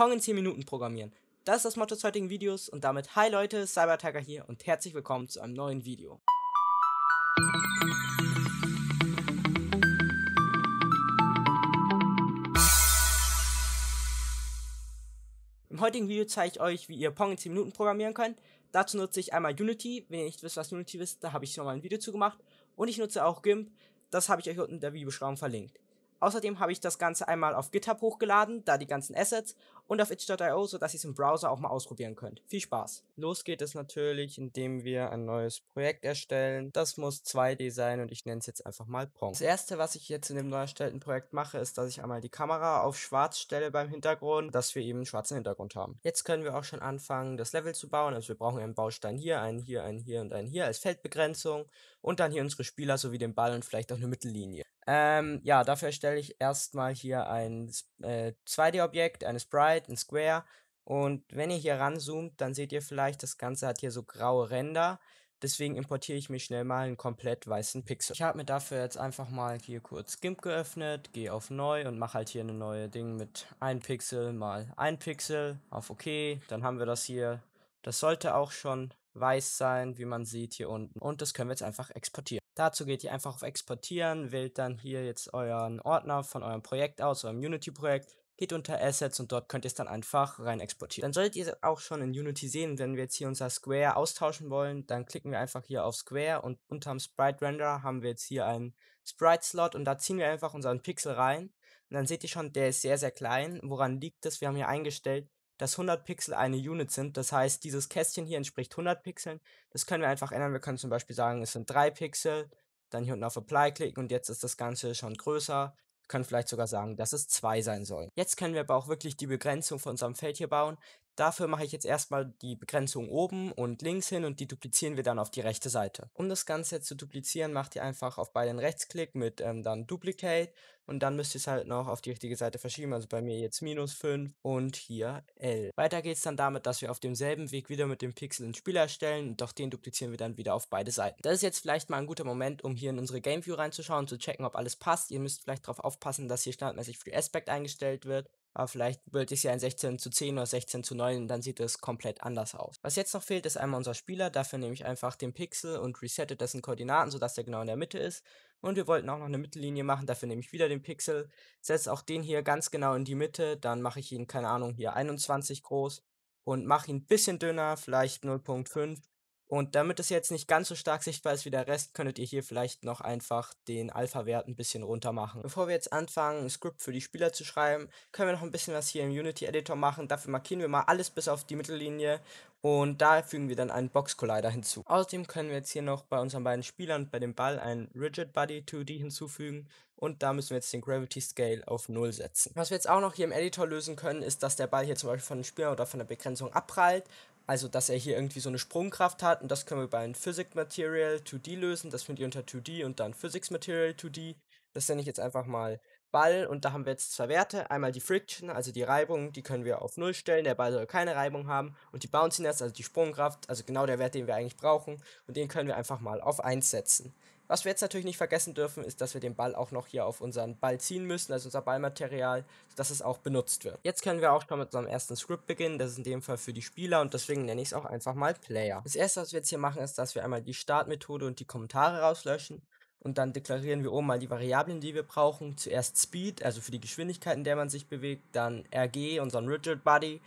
Pong in 10 Minuten programmieren. Das ist das Motto des heutigen Videos und damit hi Leute, Cybertacker hier und herzlich willkommen zu einem neuen Video. Im heutigen Video zeige ich euch, wie ihr Pong in 10 Minuten programmieren könnt. Dazu nutze ich einmal Unity. Wenn ihr nicht wisst, was Unity ist, da habe ich schon mal ein Video zu gemacht. Und ich nutze auch GIMP. Das habe ich euch unten in der Videobeschreibung verlinkt. Außerdem habe ich das Ganze einmal auf GitHub hochgeladen, da die ganzen Assets und auf itch.io, sodass ihr es im Browser auch mal ausprobieren könnt. Viel Spaß! Los geht es natürlich, indem wir ein neues Projekt erstellen. Das muss 2D sein und ich nenne es jetzt einfach mal Pong. Das erste, was ich jetzt in dem neu erstellten Projekt mache, ist, dass ich einmal die Kamera auf schwarz stelle beim Hintergrund, dass wir eben einen schwarzen Hintergrund haben. Jetzt können wir auch schon anfangen, das Level zu bauen. Also wir brauchen einen Baustein hier, einen hier, einen hier und einen hier als Feldbegrenzung und dann hier unsere Spieler sowie den Ball und vielleicht auch eine Mittellinie. Ähm, ja, dafür erstelle ich erstmal hier ein äh, 2D-Objekt, eine Sprite, in Square. Und wenn ihr hier ranzoomt, dann seht ihr vielleicht, das Ganze hat hier so graue Ränder. Deswegen importiere ich mir schnell mal einen komplett weißen Pixel. Ich habe mir dafür jetzt einfach mal hier kurz GIMP geöffnet, gehe auf Neu und mache halt hier eine neue Ding mit 1 Pixel mal 1 Pixel auf OK. Dann haben wir das hier. Das sollte auch schon weiß sein, wie man sieht hier unten. Und das können wir jetzt einfach exportieren. Dazu geht ihr einfach auf Exportieren, wählt dann hier jetzt euren Ordner von eurem Projekt aus, eurem Unity-Projekt geht unter Assets und dort könnt ihr es dann einfach rein exportieren. Dann solltet ihr es auch schon in Unity sehen, wenn wir jetzt hier unser Square austauschen wollen, dann klicken wir einfach hier auf Square und unterm Sprite Renderer haben wir jetzt hier einen Sprite Slot und da ziehen wir einfach unseren Pixel rein und dann seht ihr schon, der ist sehr, sehr klein. Woran liegt das? Wir haben hier eingestellt, dass 100 Pixel eine Unit sind. Das heißt, dieses Kästchen hier entspricht 100 Pixeln. Das können wir einfach ändern. Wir können zum Beispiel sagen, es sind 3 Pixel, dann hier unten auf Apply klicken und jetzt ist das Ganze schon größer können vielleicht sogar sagen, dass es zwei sein soll. Jetzt können wir aber auch wirklich die Begrenzung von unserem Feld hier bauen, Dafür mache ich jetzt erstmal die Begrenzung oben und links hin und die duplizieren wir dann auf die rechte Seite. Um das Ganze zu duplizieren, macht ihr einfach auf beiden Rechtsklick mit ähm, dann Duplicate und dann müsst ihr es halt noch auf die richtige Seite verschieben. Also bei mir jetzt minus 5 und hier L. Weiter geht es dann damit, dass wir auf demselben Weg wieder mit dem Pixel ins Spiel erstellen, und doch den duplizieren wir dann wieder auf beide Seiten. Das ist jetzt vielleicht mal ein guter Moment, um hier in unsere Game View reinzuschauen, zu checken, ob alles passt. Ihr müsst vielleicht darauf aufpassen, dass hier standardmäßig Free Aspect eingestellt wird aber vielleicht wird es ja ein 16 zu 10 oder 16 zu 9 und dann sieht es komplett anders aus. Was jetzt noch fehlt, ist einmal unser Spieler. Dafür nehme ich einfach den Pixel und resette dessen Koordinaten, sodass der genau in der Mitte ist. Und wir wollten auch noch eine Mittellinie machen, dafür nehme ich wieder den Pixel, setze auch den hier ganz genau in die Mitte, dann mache ich ihn, keine Ahnung, hier 21 groß und mache ihn ein bisschen dünner, vielleicht 0.5 und damit es jetzt nicht ganz so stark sichtbar ist wie der Rest, könntet ihr hier vielleicht noch einfach den Alpha-Wert ein bisschen runter machen. Bevor wir jetzt anfangen, ein Script für die Spieler zu schreiben, können wir noch ein bisschen was hier im Unity Editor machen. Dafür markieren wir mal alles bis auf die Mittellinie und da fügen wir dann einen Box Collider hinzu. Außerdem können wir jetzt hier noch bei unseren beiden Spielern bei dem Ball einen Rigid Body 2D hinzufügen. Und da müssen wir jetzt den Gravity Scale auf 0 setzen. Was wir jetzt auch noch hier im Editor lösen können, ist, dass der Ball hier zum Beispiel von den Spielern oder von der Begrenzung abprallt. Also, dass er hier irgendwie so eine Sprungkraft hat. Und das können wir bei einem Physics Material 2D lösen. Das findet ihr unter 2D und dann Physics Material 2D. Das nenne ich jetzt einfach mal Ball und da haben wir jetzt zwei Werte. Einmal die Friction, also die Reibung, die können wir auf 0 stellen, der Ball soll keine Reibung haben. Und die Bounciness, also die Sprungkraft, also genau der Wert, den wir eigentlich brauchen. Und den können wir einfach mal auf 1 setzen. Was wir jetzt natürlich nicht vergessen dürfen, ist, dass wir den Ball auch noch hier auf unseren Ball ziehen müssen, also unser Ballmaterial, sodass es auch benutzt wird. Jetzt können wir auch schon mit unserem ersten Script beginnen, das ist in dem Fall für die Spieler und deswegen nenne ich es auch einfach mal Player. Das erste, was wir jetzt hier machen, ist, dass wir einmal die Startmethode und die Kommentare rauslöschen und dann deklarieren wir oben mal die Variablen, die wir brauchen. Zuerst Speed, also für die Geschwindigkeit, in der man sich bewegt, dann RG, unseren Rigid Body,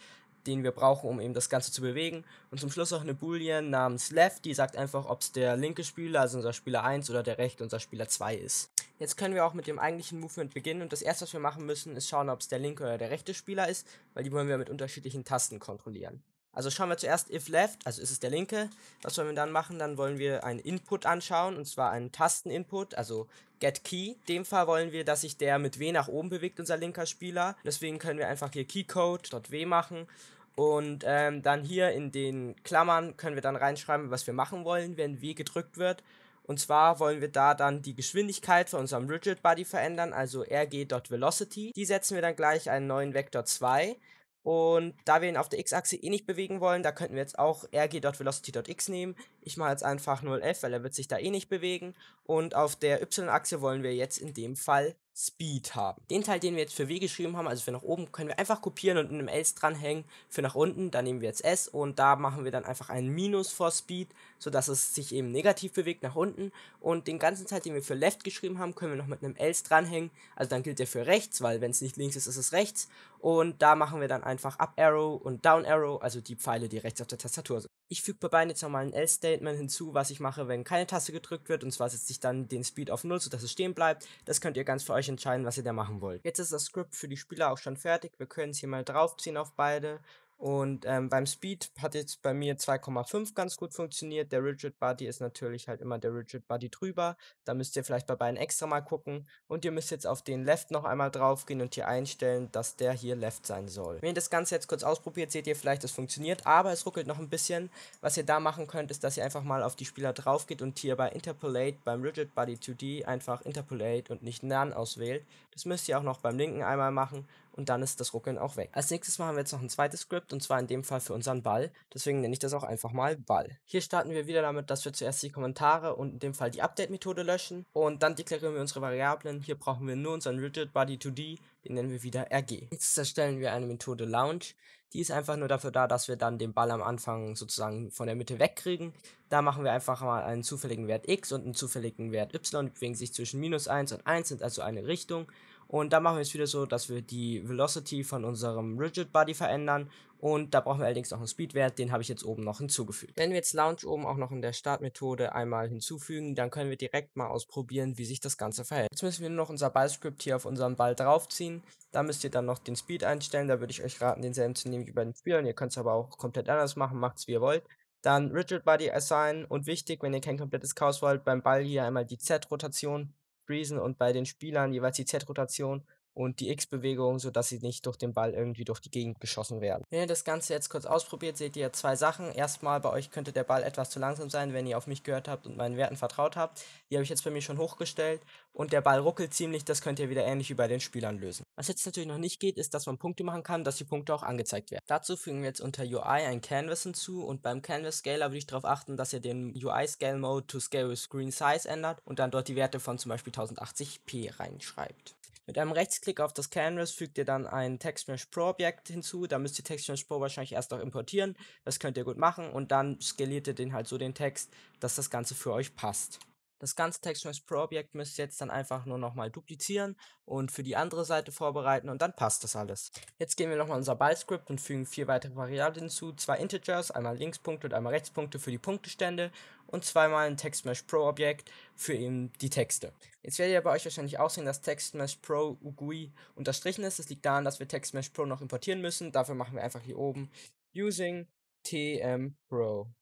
den wir brauchen, um eben das Ganze zu bewegen. Und zum Schluss noch eine Boolean namens Left, die sagt einfach, ob es der linke Spieler, also unser Spieler 1 oder der rechte, unser Spieler 2 ist. Jetzt können wir auch mit dem eigentlichen Movement beginnen und das erste, was wir machen müssen, ist schauen, ob es der linke oder der rechte Spieler ist, weil die wollen wir mit unterschiedlichen Tasten kontrollieren. Also schauen wir zuerst if left, also ist es der linke. Was wollen wir dann machen? Dann wollen wir einen Input anschauen, und zwar einen Tasteninput, also get key. In dem Fall wollen wir, dass sich der mit W nach oben bewegt, unser linker Spieler. Deswegen können wir einfach hier keycode.w machen. Und ähm, dann hier in den Klammern können wir dann reinschreiben, was wir machen wollen, wenn W gedrückt wird. Und zwar wollen wir da dann die Geschwindigkeit von unserem Rigid Body verändern, also rg.velocity. Die setzen wir dann gleich einen neuen Vektor 2 und da wir ihn auf der x-Achse eh nicht bewegen wollen, da könnten wir jetzt auch rg.velocity.x nehmen. Ich mache jetzt einfach 0f, weil er wird sich da eh nicht bewegen. Und auf der y-Achse wollen wir jetzt in dem Fall Speed haben. Den Teil, den wir jetzt für W geschrieben haben, also für nach oben, können wir einfach kopieren und in einem Else dranhängen. Für nach unten, da nehmen wir jetzt S und da machen wir dann einfach ein Minus vor Speed, sodass es sich eben negativ bewegt nach unten. Und den ganzen Teil, den wir für Left geschrieben haben, können wir noch mit einem Else dranhängen. Also dann gilt der für rechts, weil wenn es nicht links ist, ist es rechts. Und da machen wir dann einfach Up Arrow und Down Arrow, also die Pfeile, die rechts auf der Tastatur sind ich füge bei beiden jetzt nochmal ein Else-Statement hinzu, was ich mache, wenn keine Taste gedrückt wird. Und zwar setze ich dann den Speed auf 0, sodass es stehen bleibt. Das könnt ihr ganz für euch entscheiden, was ihr da machen wollt. Jetzt ist das Script für die Spieler auch schon fertig. Wir können es hier mal draufziehen auf beide. Und ähm, beim Speed hat jetzt bei mir 2,5 ganz gut funktioniert. Der Rigid Body ist natürlich halt immer der Rigid Body drüber. Da müsst ihr vielleicht bei beiden extra mal gucken. Und ihr müsst jetzt auf den Left noch einmal draufgehen und hier einstellen, dass der hier Left sein soll. Wenn ihr das Ganze jetzt kurz ausprobiert, seht ihr vielleicht, es funktioniert, aber es ruckelt noch ein bisschen. Was ihr da machen könnt, ist, dass ihr einfach mal auf die Spieler drauf geht und hier bei Interpolate, beim Rigid Body 2D einfach Interpolate und nicht None auswählt. Das müsst ihr auch noch beim linken einmal machen und dann ist das Ruckeln auch weg. Als nächstes machen wir jetzt noch ein zweites Script und zwar in dem Fall für unseren Ball. Deswegen nenne ich das auch einfach mal Ball. Hier starten wir wieder damit, dass wir zuerst die Kommentare und in dem Fall die Update-Methode löschen und dann deklarieren wir unsere Variablen. Hier brauchen wir nur unseren Rigid 2D, den nennen wir wieder RG. Jetzt erstellen wir eine Methode Launch. Die ist einfach nur dafür da, dass wir dann den Ball am Anfang sozusagen von der Mitte wegkriegen. Da machen wir einfach mal einen zufälligen Wert x und einen zufälligen Wert y, die bewegen sich zwischen minus 1 und 1, sind also eine Richtung. Und da machen wir es wieder so, dass wir die Velocity von unserem Rigid Body verändern. Und da brauchen wir allerdings noch einen Speedwert, den habe ich jetzt oben noch hinzugefügt. Wenn wir jetzt Launch oben auch noch in der Startmethode einmal hinzufügen, dann können wir direkt mal ausprobieren, wie sich das Ganze verhält. Jetzt müssen wir nur noch unser Ballscript hier auf unseren Ball draufziehen. Da müsst ihr dann noch den Speed einstellen. Da würde ich euch raten, denselben zu nehmen wie bei den Spielern. Ihr könnt es aber auch komplett anders machen, macht es wie ihr wollt. Dann Rigid Body Assign und wichtig, wenn ihr kein komplettes Chaos wollt, beim Ball hier einmal die Z-Rotation Breezen und bei den Spielern jeweils die Z-Rotation und die X-Bewegung, sodass sie nicht durch den Ball irgendwie durch die Gegend geschossen werden. Wenn ihr das Ganze jetzt kurz ausprobiert, seht ihr zwei Sachen. Erstmal, bei euch könnte der Ball etwas zu langsam sein, wenn ihr auf mich gehört habt und meinen Werten vertraut habt. Die habe ich jetzt bei mir schon hochgestellt und der Ball ruckelt ziemlich, das könnt ihr wieder ähnlich wie bei den Spielern lösen. Was jetzt natürlich noch nicht geht, ist, dass man Punkte machen kann, dass die Punkte auch angezeigt werden. Dazu fügen wir jetzt unter UI ein Canvas hinzu und beim Canvas Scaler würde ich darauf achten, dass ihr den UI Scale Mode to Scale with Screen Size ändert und dann dort die Werte von zum Beispiel 1080p reinschreibt. Mit einem Rechtsklick auf das Canvas fügt ihr dann ein TextMesh Pro Objekt hinzu. Da müsst ihr TextMesh Pro wahrscheinlich erst noch importieren. Das könnt ihr gut machen und dann skaliert ihr den halt so den Text, dass das Ganze für euch passt. Das ganze TextMesh Pro Objekt müsst ihr jetzt dann einfach nur nochmal duplizieren und für die andere Seite vorbereiten und dann passt das alles. Jetzt gehen wir nochmal unser Ball-Script und fügen vier weitere Variablen hinzu. Zwei Integers, einmal Linkspunkte und einmal Rechtspunkte für die Punktestände und zweimal ein TextMesh Pro Objekt für eben die Texte. Jetzt werdet ihr bei euch wahrscheinlich auch sehen, dass TextMesh Pro UGUI unterstrichen ist. Das liegt daran, dass wir TextMesh Pro noch importieren müssen. Dafür machen wir einfach hier oben using TM Pro.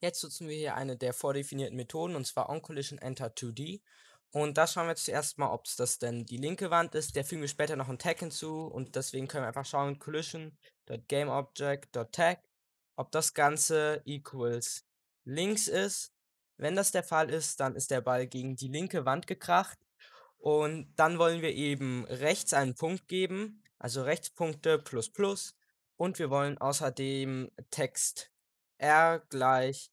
Jetzt nutzen wir hier eine der vordefinierten Methoden und zwar onCollision enter 2D. Und da schauen wir zuerst mal, ob es das denn die linke Wand ist. Der fügen wir später noch einen Tag hinzu und deswegen können wir einfach schauen, collision.gameObject.tag, ob das Ganze equals links ist. Wenn das der Fall ist, dann ist der Ball gegen die linke Wand gekracht. Und dann wollen wir eben rechts einen Punkt geben, also Rechtspunkte plus plus. Und wir wollen außerdem Text R gleich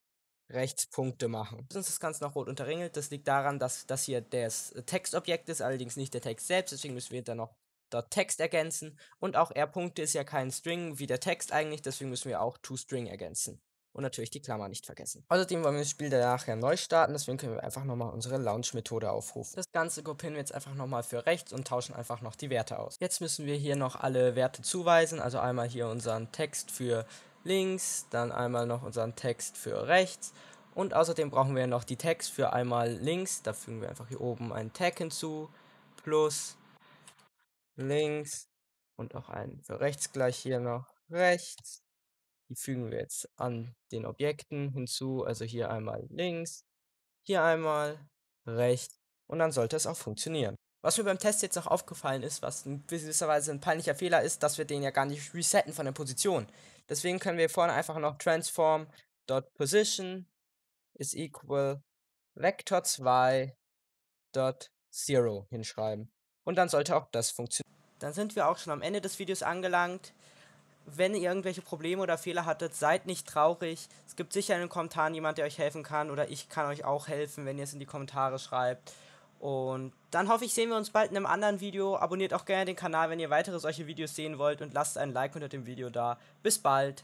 Rechtspunkte machen. Sonst ist das Ganze noch rot unterringelt. Das liegt daran, dass das hier das Textobjekt ist, allerdings nicht der Text selbst. Deswegen müssen wir dann noch dort Text ergänzen. Und auch R-Punkte ist ja kein String wie der Text eigentlich. Deswegen müssen wir auch toString ergänzen und natürlich die Klammer nicht vergessen. Außerdem wollen wir das Spiel danach ja neu starten, deswegen können wir einfach nochmal unsere Launch-Methode aufrufen. Das Ganze kopieren wir jetzt einfach nochmal für rechts und tauschen einfach noch die Werte aus. Jetzt müssen wir hier noch alle Werte zuweisen, also einmal hier unseren Text für links, dann einmal noch unseren Text für rechts und außerdem brauchen wir noch die Tags für einmal links, da fügen wir einfach hier oben einen Tag hinzu, plus links und auch einen für rechts gleich hier noch rechts die fügen wir jetzt an den Objekten hinzu. Also hier einmal links, hier einmal rechts und dann sollte es auch funktionieren. Was mir beim Test jetzt noch aufgefallen ist, was in gewisser Weise ein peinlicher Fehler ist, dass wir den ja gar nicht resetten von der Position. Deswegen können wir vorne einfach noch transform.position is equal vector 2.0 hinschreiben. Und dann sollte auch das funktionieren. Dann sind wir auch schon am Ende des Videos angelangt wenn ihr irgendwelche Probleme oder Fehler hattet, seid nicht traurig. Es gibt sicher in den Kommentaren jemand, der euch helfen kann oder ich kann euch auch helfen, wenn ihr es in die Kommentare schreibt. Und dann hoffe ich, sehen wir uns bald in einem anderen Video. Abonniert auch gerne den Kanal, wenn ihr weitere solche Videos sehen wollt und lasst ein Like unter dem Video da. Bis bald.